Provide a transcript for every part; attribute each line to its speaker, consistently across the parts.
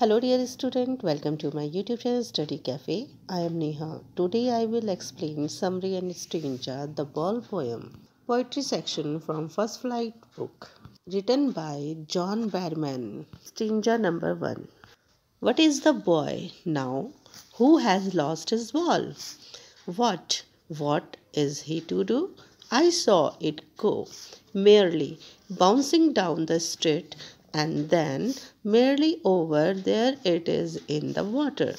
Speaker 1: Hello dear student, welcome to my YouTube channel Study Cafe. I am Neha. Today I will explain Summary and Stranger, the Ball Poem. Poetry section from First Flight book. Written by John Barman. Stranger number 1. What is the boy now who has lost his ball? What, what is he to do? I saw it go, merely bouncing down the street and then merely over there it is in the water.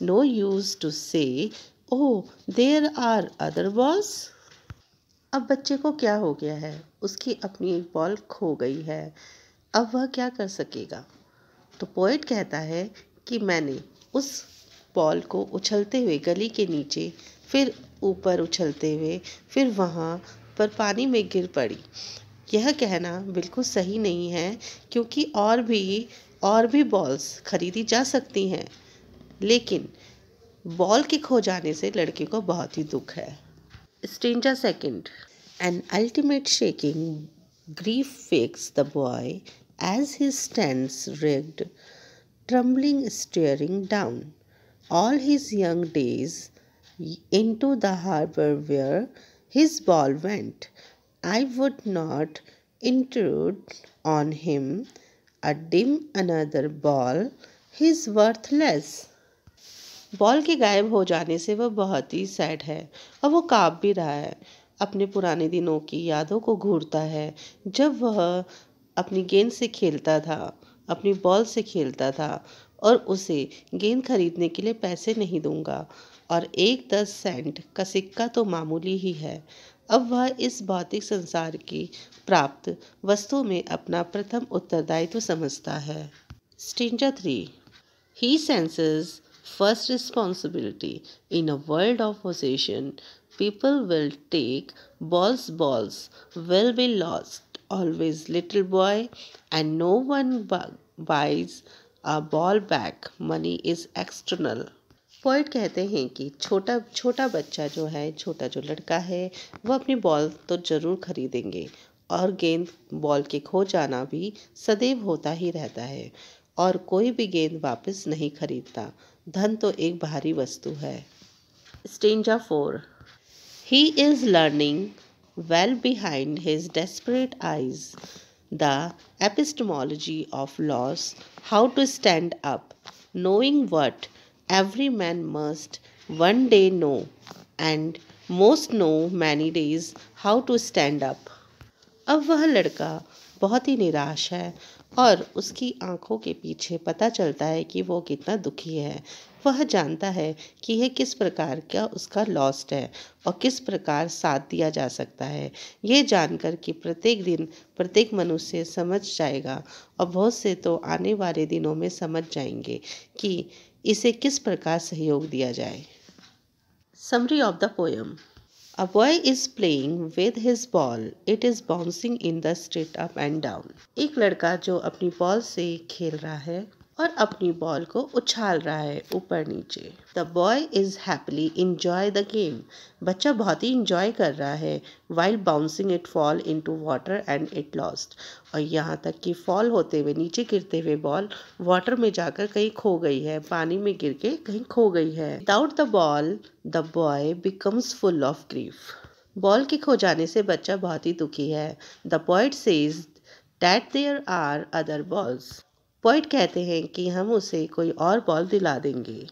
Speaker 1: No use to say, oh, there are other balls. अब बच्चे को क्या हो गया है उसकी अपनी एक बॉल खो गई है अब वह क्या कर सकेगा तो पोइट कहता है कि मैंने उस बॉल को उछलते हुए गली के नीचे फिर ऊपर उछलते हुए फिर वहाँ पर पानी में गिर पड़ी यह कहना बिल्कुल सही नहीं है क्योंकि और भी और भी बॉल्स खरीदी जा सकती हैं लेकिन बॉल के खो जाने से लड़के को बहुत ही दुख है stanza second an ultimate shaking grief fixes the boy as he stands rigid trembling staring down all his young days in the harbour where his ball went I would not intrude on him a dim another ball his worthless ball के गायब हो जाने से वह बहुत ही sad है और वो काँप भी रहा है अपने पुराने दिनों की यादों को घूरता है जब वह अपनी गेंद से खेलता था अपनी बॉल से खेलता था और उसे गेंद खरीदने के लिए पैसे नहीं दूंगा और एक दस सेंट का सिक्का तो मामूली ही है अब वह इस भौतिक संसार की प्राप्त वस्तुओं में अपना प्रथम उत्तरदायित्व तो समझता है stanza three he senses first responsibility in a world of possession people will take balls balls will be lost always little boy and no one buys a ball back money is external poet कहते हैं कि छोटा छोटा बच्चा जो है छोटा जो लड़का है वह अपनी बॉल तो ज़रूर खरीदेंगे और गेंद बॉल के खो जाना भी सदैव होता ही रहता है और कोई भी गेंद वापस नहीं खरीदता धन तो एक भारी वस्तु है stanza four he is learning well behind his desperate eyes the epistemology of loss how to stand up knowing what every man must one day know, and most know many days, how to stand up. अब वह लड़का बहुत ही निराश है और उसकी आंखों के पीछे पता चलता है कि वो कितना दुखी है वह जानता है कि यह किस प्रकार का उसका लॉस्ट है और किस प्रकार साथ दिया जा सकता है ये जानकर कि प्रत्येक दिन प्रत्येक मनुष्य समझ जाएगा और बहुत से तो आने वाले दिनों में समझ जाएंगे कि इसे किस प्रकार सहयोग दिया जाए summary of the poem A boy is playing with his ball. It is bouncing in the street up and down. एक लड़का जो अपनी बॉल से खेल रहा है और अपनी बॉल को उछाल रहा है ऊपर नीचे the boy is happily enjoy the game बच्चा बहुत ही इंजॉय कर रहा है while bouncing it fall into water and it lost और यहाँ तक कि फॉल होते हुए नीचे गिरते हुए बॉल वाटर में जाकर कहीं खो गई है पानी में गिर के कहीं खो गई है without the ball the boy becomes full of grief ball के खो जाने से बच्चा बहुत ही दुखी है the poet says that there are other balls poet कहते हैं कि हम उसे कोई और बॉल दिला देंगे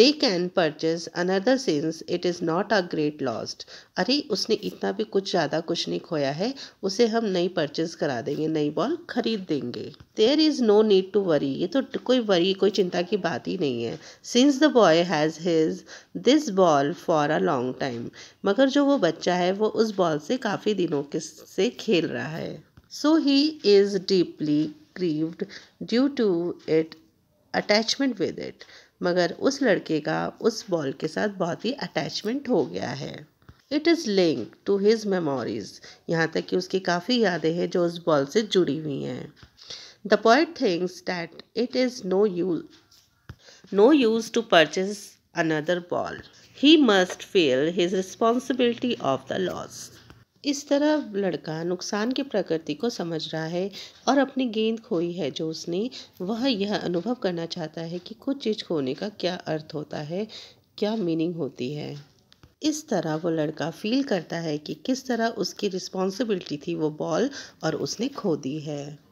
Speaker 1: they can purchase another since it is not a great lost अरे उसने इतना भी कुछ ज़्यादा कुछ नहीं खोया है उसे हम नई परचेज करा देंगे नई बॉल खरीद देंगे there is no need to worry ये तो कोई वरी कोई चिंता की बात ही नहीं है since the boy has his this ball for a long time मगर जो वो बच्चा है वो उस बॉल से काफ़ी दिनों के से खेल रहा है so he is deeply grieved due to it attachment with it मगर उस लड़के का उस बॉल के साथ बहुत ही अटैचमेंट हो गया है it is link to his memories यहाँ तक कि उसकी काफ़ी यादें हैं जो उस बॉल से जुड़ी हुई हैं the poet thinks that it is no use no use to purchase another ball he must feel his responsibility of the loss इस तरह लड़का नुकसान की प्रकृति को समझ रहा है और अपनी गेंद खोई है जो उसने वह यह अनुभव करना चाहता है कि कुछ चीज़ खोने का क्या अर्थ होता है क्या मीनिंग होती है इस तरह वो लड़का फील करता है कि किस तरह उसकी रिस्पॉन्सिबिलिटी थी वो बॉल और उसने खो दी है